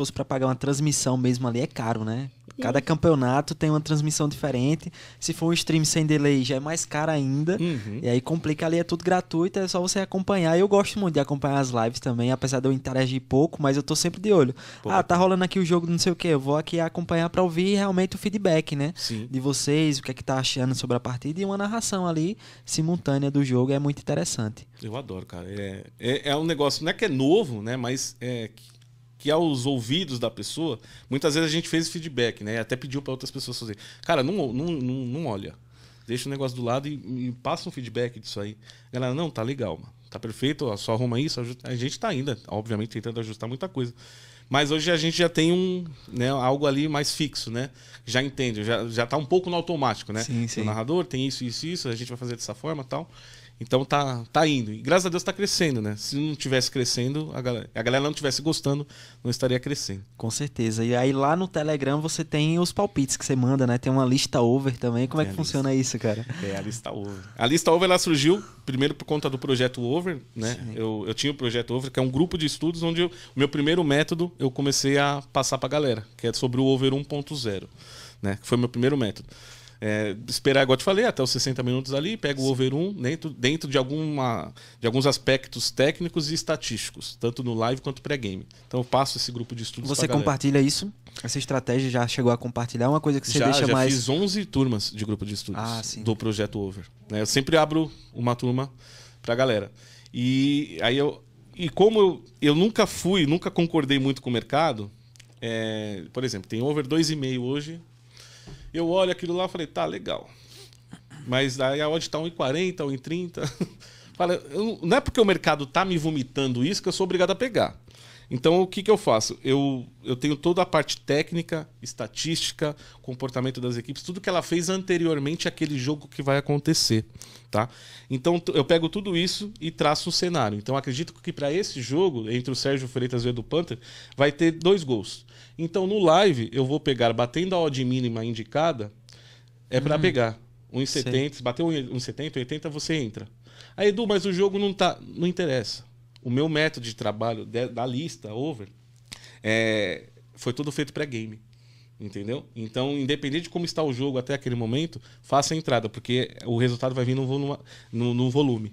fosse para pagar uma transmissão mesmo ali, é caro, né? Cada campeonato tem uma transmissão diferente. Se for um stream sem delay, já é mais caro ainda. Uhum. E aí complica ali, é tudo gratuito, é só você acompanhar. Eu gosto muito de acompanhar as lives também, apesar de eu interagir pouco, mas eu tô sempre de olho. Pô. Ah, tá rolando aqui o jogo não sei o que, eu vou aqui acompanhar para ouvir realmente o feedback, né? Sim. De vocês, o que é que tá achando sobre a partida e uma narração ali simultânea do jogo é muito interessante. Eu adoro, cara. É, é, é um negócio, não é que é novo, né? Mas é que aos é ouvidos da pessoa, muitas vezes a gente fez feedback, né? Até pediu para outras pessoas fazer. Cara, não, não, não, não olha. Deixa o negócio do lado e, e passa um feedback disso aí. Galera, não, tá legal, mano. Tá perfeito, só arruma isso. A gente tá ainda, obviamente, tentando ajustar muita coisa. Mas hoje a gente já tem um, né, algo ali mais fixo, né? Já entende, já, já tá um pouco no automático, né? Sim, sim. O narrador tem isso, isso, isso, a gente vai fazer dessa forma tal. Então tá, tá indo. E graças a Deus tá crescendo, né? Se não tivesse crescendo, a galera, a galera não tivesse gostando, não estaria crescendo. Com certeza. E aí lá no Telegram você tem os palpites que você manda, né? Tem uma lista over também. Como é que funciona lista. isso, cara? É, a lista over. A lista over ela surgiu primeiro por conta do projeto over, né? Eu, eu tinha o projeto over, que é um grupo de estudos onde eu, o meu primeiro método eu comecei a passar para a galera, que é sobre o over 1.0, né? Que foi meu primeiro método. É, esperar, igual eu te falei, até os 60 minutos ali, pega o over 1 dentro, dentro de, alguma, de alguns aspectos técnicos e estatísticos, tanto no live quanto pré-game. Então eu passo esse grupo de estudos Você compartilha galera. isso? Essa estratégia já chegou a compartilhar? É uma coisa que você já, deixa já mais. Eu fiz 11 turmas de grupo de estudos ah, do projeto over. Né? Eu sempre abro uma turma para a galera. E aí eu, e como eu, eu nunca fui, nunca concordei muito com o mercado, é, por exemplo, tem over 2,5 hoje. Eu olho aquilo lá e falei, tá, legal. Mas aí a odd tá 1,40, 1,30. Fala, eu, não é porque o mercado tá me vomitando isso que eu sou obrigado a pegar. Então, o que, que eu faço? Eu, eu tenho toda a parte técnica, estatística, comportamento das equipes, tudo que ela fez anteriormente àquele jogo que vai acontecer. tá? Então, eu pego tudo isso e traço o cenário. Então, acredito que para esse jogo, entre o Sérgio Freitas e o Edu Panther, vai ter dois gols. Então, no live, eu vou pegar, batendo a odd mínima indicada, é para hum. pegar. 1,70, se bater 1,70, 80, você entra. Aí, Edu, mas o jogo não tá. Não interessa o meu método de trabalho de, da lista over é, foi tudo feito pré-game. Entendeu? Então, independente de como está o jogo até aquele momento, faça a entrada, porque o resultado vai vir no, volume, no, no volume.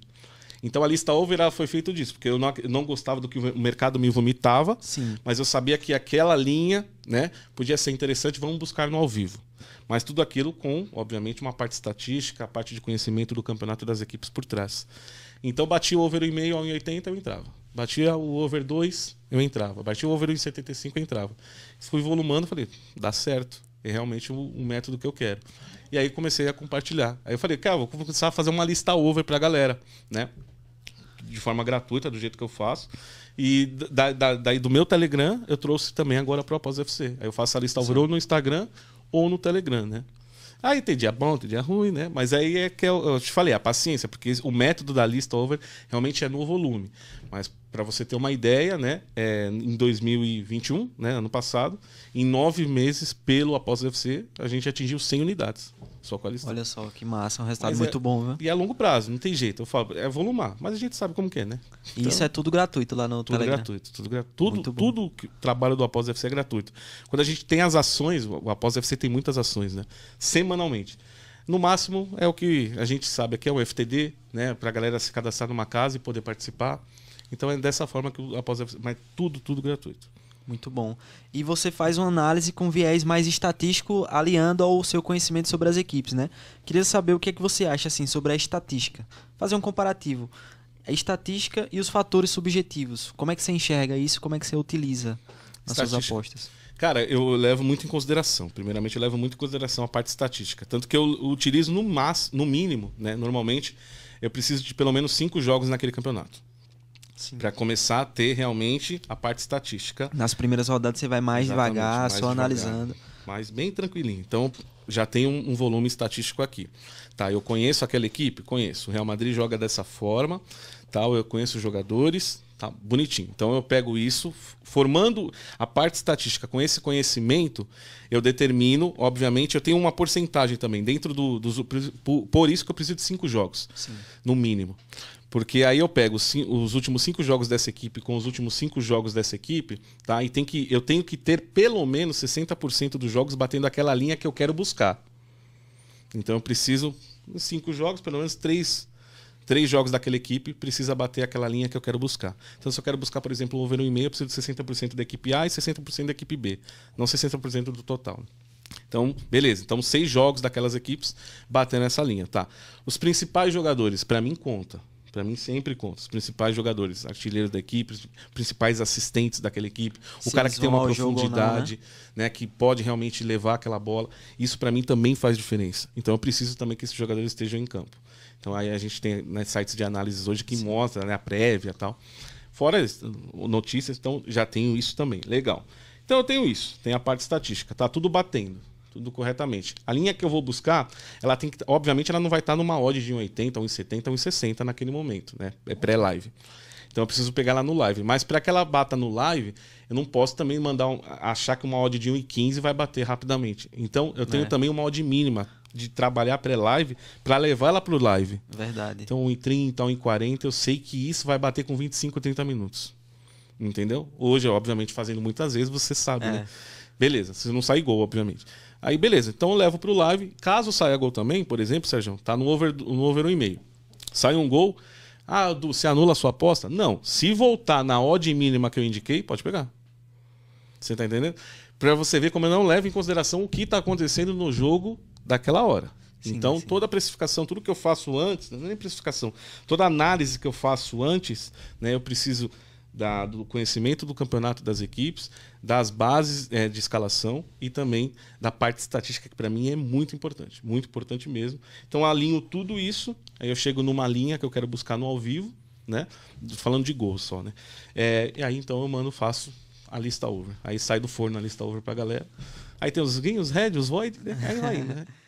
Então a lista over foi feita disso, porque eu não, não, gostava do que o mercado me vomitava, Sim. mas eu sabia que aquela linha né, podia ser interessante, vamos buscar no ao vivo. Mas tudo aquilo com, obviamente, uma parte estatística, a parte de conhecimento do campeonato das equipes por trás. Então batia o over 1,5 ao 1,80, eu entrava. Batia o over 2, eu entrava. Batia o over 1,75, eu entrava. Fui volumando, falei, dá certo. É realmente o, um, método que eu quero. E aí comecei a compartilhar. Aí eu falei, cara, vou começar a fazer uma lista over pra galera, né? De forma gratuita, do jeito que eu faço. E da, da, daí do meu Telegram, eu trouxe também agora a o Após UFC. Aí eu faço a lista over no Instagram ou no Telegram, né? Aí tem dia bom, tem dia ruim, né? Mas aí é que eu, eu te falei, a paciência, porque o método da lista over realmente é no volume. Mas para você ter uma ideia, né? É, em 2021, né? ano passado, em nove meses pelo Após UFC, a gente atingiu 100 unidades. Só com a Olha só, que massa, um resultado mas muito é, bom, viu? E a é longo prazo, não tem jeito. Eu falo, é volumar, mas a gente sabe como que é, né? E então, isso é tudo gratuito lá no tudo Telegram. Gratuito, tudo gratuito, tudo, tudo que trabalho do Após FC é gratuito. Quando a gente tem as ações, o Após FC tem muitas ações, né? Semanalmente. No máximo é o que a gente sabe aqui é o FTD, né, para a galera se cadastrar numa casa e poder participar. Então é dessa forma que o Após FC, mas tudo, tudo gratuito. Muito bom. E você faz uma análise com viés mais estatístico, aliando ao seu conhecimento sobre as equipes, né? Queria saber o que é que você acha assim sobre a estatística. Fazer um comparativo. A estatística e os fatores subjetivos. Como é que você enxerga isso? Como é que você utiliza nas suas apostas? Cara, eu levo muito em consideração. Primeiramente, eu levo muito em consideração a parte estatística. Tanto que eu utilizo no, máximo no mínimo, né? Normalmente, eu preciso de pelo menos cinco jogos naquele campeonato. Para começar a ter realmente a parte estatística. Nas primeiras rodadas você vai mais Exatamente, devagar, mais só devagar, analisando. Mas bem tranquilinho. Então já tem um, um, volume estatístico aqui. Tá, eu conheço aquela equipe? Conheço. O Real Madrid joga dessa forma. Tal, eu conheço os jogadores. Tá bonitinho. Então eu pego isso, formando a parte estatística com esse conhecimento, eu determino, obviamente, eu tenho uma porcentagem também dentro do, dos. Por isso que eu preciso de cinco jogos, Sim. no mínimo. Porque aí eu pego os últimos cinco jogos dessa equipe com os últimos cinco jogos dessa equipe, tá? E tem que, eu tenho que ter pelo menos 60% dos jogos batendo aquela linha que eu quero buscar. Então eu preciso, cinco jogos, pelo menos três três jogos daquela equipe, precisa bater aquela linha que eu quero buscar. Então, se eu quero buscar, por exemplo, o um e-mail, eu preciso de 60% da equipe A e 60% da equipe B, não 60% do total. Então, beleza. Então, seis jogos daquelas equipes batendo essa linha, tá? Os principais jogadores, para mim, conta. Para mim sempre conta. Os principais jogadores, artilheiros da equipe, principais assistentes daquela equipe, Se o cara que tem uma profundidade, não, né? né? que pode realmente levar aquela bola. Isso para mim também faz diferença. Então eu preciso também que esses jogadores estejam em campo. Então aí a gente tem né, sites de análises hoje que Sim. mostra né, a prévia e tal. Fora notícias, então já tenho isso também. Legal. Então eu tenho isso, tem a parte estatística, tá tudo batendo tudo corretamente. A linha que eu vou buscar, ela tem que, obviamente, ela não vai estar numa odd de 1,80, 1,70, 1,60 naquele momento, né? É pré-live. Então eu preciso pegar ela no live. Mas para que ela bata no live, eu não posso também mandar um, achar que uma odd de 1,15 vai bater rapidamente. Então eu tenho é. também uma odd mínima de trabalhar pré-live para levar ela pro live. Verdade. Então 1,30, 1,40, eu sei que isso vai bater com 25, 30 minutos. Entendeu? Hoje, obviamente, fazendo muitas vezes, você sabe, é. né? Beleza, se não sair gol, obviamente. Aí, beleza, então eu levo para o live. Caso saia gol também, por exemplo, Sérgio, tá no over, no over 1,5. Sai um gol. Ah, du, você anula a sua aposta? Não. Se voltar na odd mínima que eu indiquei, pode pegar. Você tá entendendo? Para você ver como eu não levo em consideração o que está acontecendo no jogo daquela hora. Sim, então, sim. toda a precificação, tudo que eu faço antes, não é nem precificação, toda análise que eu faço antes, né, eu preciso da, do conhecimento do campeonato das equipes, das bases é, de escalação e também da parte estatística, que para mim é muito importante, muito importante mesmo. Então alinho tudo isso, aí eu chego numa linha que eu quero buscar no ao vivo, né? Falando de gol só, né? É, e aí então eu mando, faço a lista over. Aí sai do forno a lista over para a galera. Aí tem os guinhos, os red, os void, né? aí vai, né?